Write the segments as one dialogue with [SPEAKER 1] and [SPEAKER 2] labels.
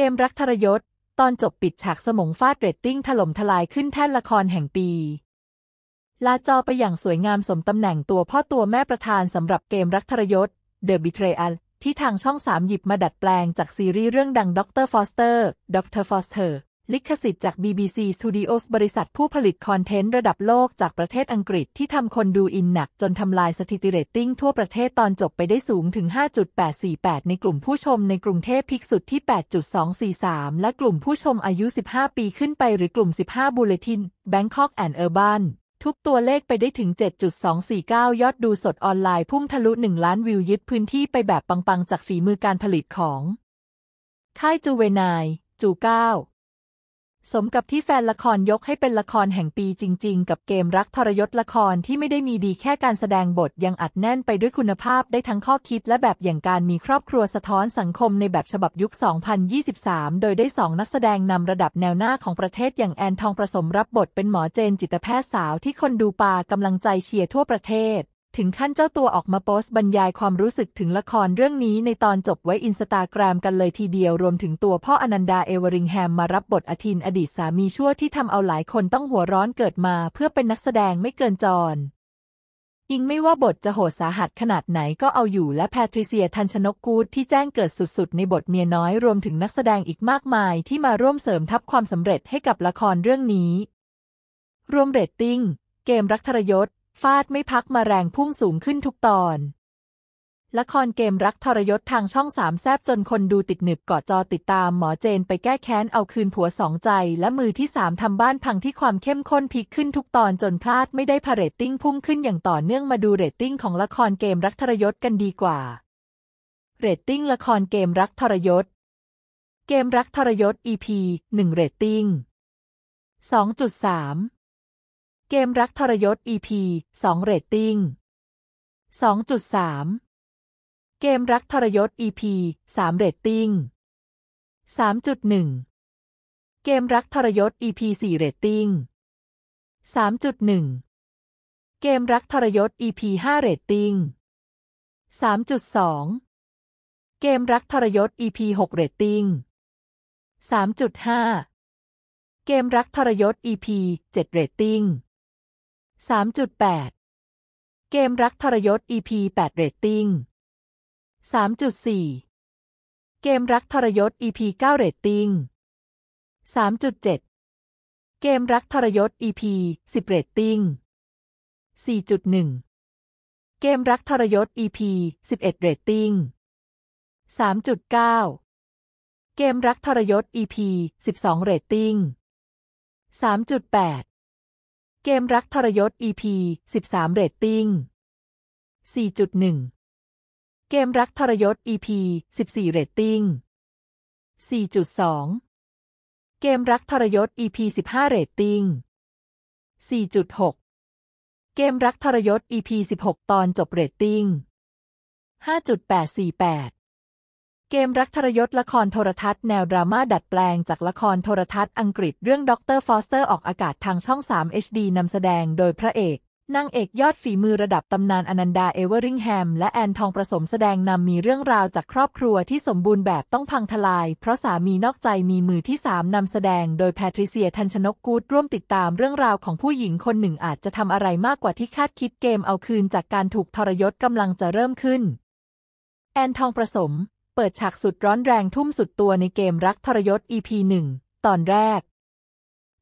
[SPEAKER 1] เกมรักทรยศ ตอนจบปิดฉากสมงฟาดเรตติ้ง ถล่มทลายขึ้นแท่นละครแห่งปี ลาจอไปอย่างสวยงามสมตำแหน่งตัวพ่อตัวแม่ประธานสำหรับเกมรักทรยศ The Betrayal ที่ทางช่องสามหยิบมาดัดแปลงจากซีรีส์เรื่องดังด็อกเตอร์ฟอสเตอร์ด็อกเตอร์ฟอสเตอร์ลิขสิทธิ์จาก BBC Studios บริษัทผู้ผลิตคอนเทนต์ระดับโลกจากประเทศอังกฤษที่ทำคนดูอินหนัก จนทำลายสถิติเรตติ้งทั่วประเทศตอนจบไปได้สูงถึง 5.848 ในกลุ่มผู้ชมในกรุงเทพพิกสุดที่ 8.243 และกลุ่มผู้ชมอายุ 15 ปีขึ้นไปหรือกลุ่ม 15 บูเลตินแบงคอกแอนด์เออร์บันทุกตัวเลขไปได้ถึง 7.249 ยอดดูสดออนไลน์พุ่งทะลุ 1 ล้านวิวยึดพื้นที่ไปแบบปังๆ จากฝีมือการผลิตของ ค่ายจูเวนายจูเก้าสมกับที่แฟนละครยกให้เป็นละครแห่งปีจริงๆ กับเกมรักทรยศละครที่ไม่ได้มีดีแค่การแสดงบทยังอัดแน่นไปด้วยคุณภาพได้ทั้งข้อคิดและแบบอย่างการมีครอบครัวสะท้อนสังคมในแบบฉบับยุค 2023 โดยได้สองนักแสดงนำระดับแนวหน้าของประเทศอย่างแอนทองประสมรับบทเป็นหมอเจนจิตแพทย์สาวที่คนดูปากำลังใจเชียร์ทั่วประเทศถึงขั้นเจ้าตัวออกมาโพสต์บรรยายความรู้สึกถึงละครเรื่องนี้ในตอนจบไว้อินสตาแกรมกันเลยทีเดียวรวมถึงตัวพ่ออนันดาเอเวอริงแฮมมารับบทอทินอดีตสามีชั่วที่ทำเอาหลายคนต้องหัวร้อนเกิดมา เพื่อเป็นนักแสดงไม่เกินจรอิงไม่ว่าบทจะโหดสาหัสขนาดไหนก็เอาอยู่และแพทริเซียทันชนกกูดที่แจ้งเกิดสุดๆ ในบทเมียน้อยรวมถึงนักแสดงอีกมากมาย ที่มาร่วมเสริมทับความสำเร็จให้กับละครเรื่องนี้รวมเรตติ้ง เกมรักทรยศฟาดไม่พักมาแรงพุ่งสูงขึ้นทุกตอน ละครเกมรักทรยศทางช่องสามแซบจนคนดูติดหนึบเกาะจอติดตาม หมอเจนไปแก้แค้นเอาคืนผัวสองใจ และมือที่สามทำบ้านพังที่ความเข้มข้นพลิกขึ้นทุกตอนจนพลาดไม่ได้พาเรตติ้งพุ่งขึ้นอย่างต่อเนื่องมาดูเรตติ้งของละครเกมรักทรยศกันดีกว่า เรตติ้งละครเกมรักทรยศ เกมรักทรยศ EP 1เรตติ้ง2.3เกมรักทรยศ EP 2 เรตติ้ง 2.3 เกมรักทรยศ EP 3 เรตติ้ง 3.1 เกมรักทรยศ EP 4 เรตติ้ง 3.1 เกมรักทรยศ EP 5 เรตติ้ง 3.2 เกมรักทรยศ EP 6 เรตติ้ง 3.5 เกมรักทรยศ EP 7 เรตติ้ง3.8เกมรักทรยศ EP 8เรตติ้ง3.4เกมรักทรยศ EP 9เรตติ้ง3.7เกมรักทรยศ EP 10เรตติ้ง4.1 เกมรักทรยศ EP 11เรตติ้ง3.9 เกมรักทรยศ EP 12เรตติ้ง3.8เกมรักทรยศ EP 13 เรตติ้ง 4.1 เกมรักทรยศ EP 14 เรตติ้ง 4.2 เกมรักทรยศ EP 15 เรตติ้ง 4.6 เกมรักทรยศ EP 16 ตอนจบเรตติ้ง 5.848เกมรักทรยศละครโทรทัศน์แนวดราม่าดัดแปลงจากละครโทรทัศน์อังกฤษเรื่องด็อกเตอร์ฟอสเตอร์ออกอากาศทางช่อง 3 HD นำแสดงโดยพระเอกนางเอกยอดฝีมือระดับตำนานอนันดาเอเวอริงแฮม และแอนทองประสมแสดงนำมีเรื่องราวจากครอบครัวที่สมบูรณ์แบบต้องพังทลาย เพราะสามีนอกใจมีมือที่สามนำแสดงโดยแพทริเซียทันชนกกูดร่วมติดตามเรื่องราวของผู้หญิงคนหนึ่งอาจจะทำอะไรมากกว่าที่คาดคิดเกมเอาคืนจากการถูกทรยศกำลังจะเริ่มขึ้น แอนทองประสมเปิดฉากสุดร้อนแรงทุ่มสุดตัวในเกมรักทรยศ EP 1 ตอนแรก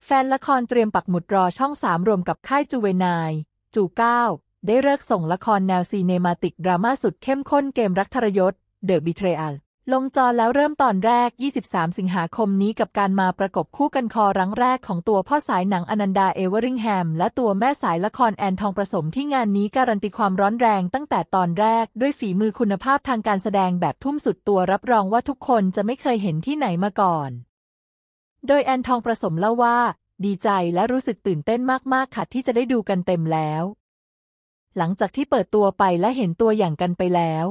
[SPEAKER 1] แฟนละครเตรียมปักหมุดรอช่องสามรวมกับค่ายจูเวนาย จูเก้าได้เลิกส่งละครแนวซีเนมาติกดราม่าสุดเข้มข้นเกมรักทรยศ The Betrayal ลงจอแล้วเริ่มตอนแรก 23 สิงหาคมนี้กับการมาประกบคู่กันคอรั้งแรกของตัวพ่อสายหนังอนันดาเอเวอริงแฮม และตัวแม่สายละครแอนทองประสมที่งานนี้การันตีความร้อนแรงตั้งแต่ตอนแรก ด้วยฝีมือคุณภาพทางการแสดงแบบทุ่มสุดตัวรับรองว่าทุกคนจะไม่เคยเห็นที่ไหนมาก่อน โดยแอนทองประสมเล่าว่า ดีใจและรู้สึกตื่นเต้นมากๆค่ะที่จะได้ดูกันเต็มแล้ว หลังจากที่เปิดตัวไปและเห็นตัวอย่างกันไปแล้ว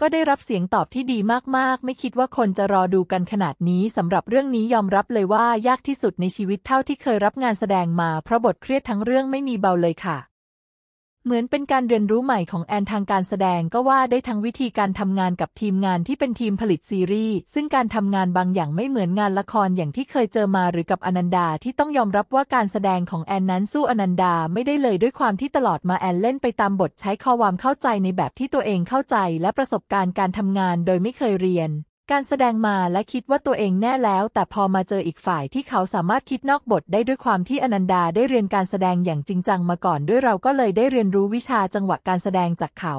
[SPEAKER 1] ก็ได้รับเสียงตอบที่ดีมากๆ ไม่คิดว่าคนจะรอดูกันขนาดนี้สำหรับเรื่องนี้ยอมรับเลยว่า ยากที่สุดในชีวิตเท่าที่เคยรับงานแสดงมา เพราะบทเครียดทั้งเรื่องไม่มีเบาเลยค่ะเหมือนเป็นการเรียนรู้ใหม่ของแอนทางการแสดงก็ว่าได้ทั้งวิธีการทำงานกับทีมงานที่เป็นทีมผลิตซีรีส์ซึ่งการทำงานบางอย่างไม่เหมือนงานละครอย่างที่เคยเจอมาหรือกับอนันดาที่ต้องยอมรับว่าการแสดงของแอน นั้นสู้อนันดาไม่ได้เลยด้วยความที่ตลอดมาแอนเล่น ไปตามบทใช้ข้อความเข้าใจในแบบที่ตัวเองเข้าใจ และประสบการณ์การทำงานโดยไม่เคยเรียนการแสดงมาและคิดว่าตัวเองแน่แล้ว แต่พอมาเจออีกฝ่ายที่เขาสามารถคิดนอกบทได้ด้วยความที่อนันดาได้เรียนการแสดงอย่างจริงจังมาก่อนด้วยเราก็เลยได้เรียนรู้วิชาจังหวะการแสดงจากเขา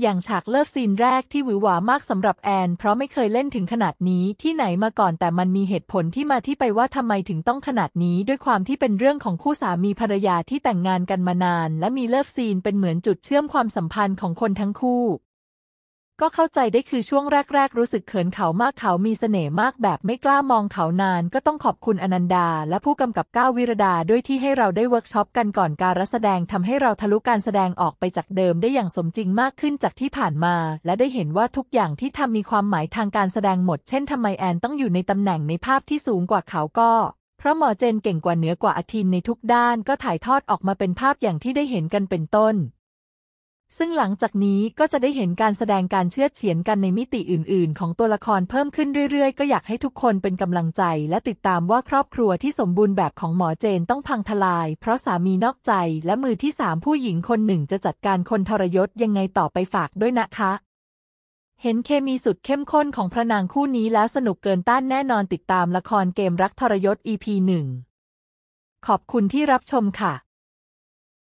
[SPEAKER 1] อย่างฉากเลิฟซีนแรกที่หวือหวามากสำหรับแอน เพราะไม่เคยเล่นถึงขนาดนี้ที่ไหนมาก่อน แต่มันมีเหตุผลที่มาที่ไปว่าทำไมถึงต้องขนาดนี้ ด้วยความที่เป็นเรื่องของคู่สามีภรรยาที่แต่งงานกันมานาน และมีเลิฟซีนเป็นเหมือนจุดเชื่อมความสัมพันธ์ของคนทั้งคู่ก็เข้าใจได้คือช่วงแรก ๆ รู้สึกเขินเขามากเขามีเสน่ห์มากแบบ ไม่กล้ามองเขานาน ก็ต้องขอบคุณอนันดา และผู้กำกับก้าววิรดาด้วยที่ให้เราได้เวิร์กช็อปกันก่อนการแสดงทำให้เราทะลุการแสดงออกไปจากเดิมได้อย่างสมจริงมากขึ้นจากที่ผ่านมา และได้เห็นว่าทุกอย่างที่ทำมีความหมายทางการแสดงหมด เช่นทำไมแอน ต้องอยู่ในตำแหน่งในภาพที่สูงกว่าเขาก็ เพราะหมอเจนเก่งกว่าเหนือกว่าอาทินในทุกด้านก็ถ่ายทอดออกมาเป็นภาพอย่างที่ได้เห็นกันเป็นต้นซึ่งหลังจากนี้ก็จะได้เห็นการแสดงการเชื่อเฉียนกันในมิติอื่นๆ ของตัวละครเพิ่มขึ้นเรื่อยๆ ก็อยากให้ทุกคนเป็นกำลังใจ และติดตามว่าครอบครัวที่สมบูรณ์แบบของหมอเจนต้องพังทลาย เพราะสามีนอกใจและมือที่สามผู้หญิงคนหนึ่งจะจัดการคนทรยศยังไงต่อไปฝากด้วยนะคะ เห็นเคมีสุดเข้มข้นของพระนางคู่นี้แล้วสนุกเกินต้านแน่นอนติดตามละครเกมรักทรยศ EP 1ขอบคุณที่รับชมค่ะ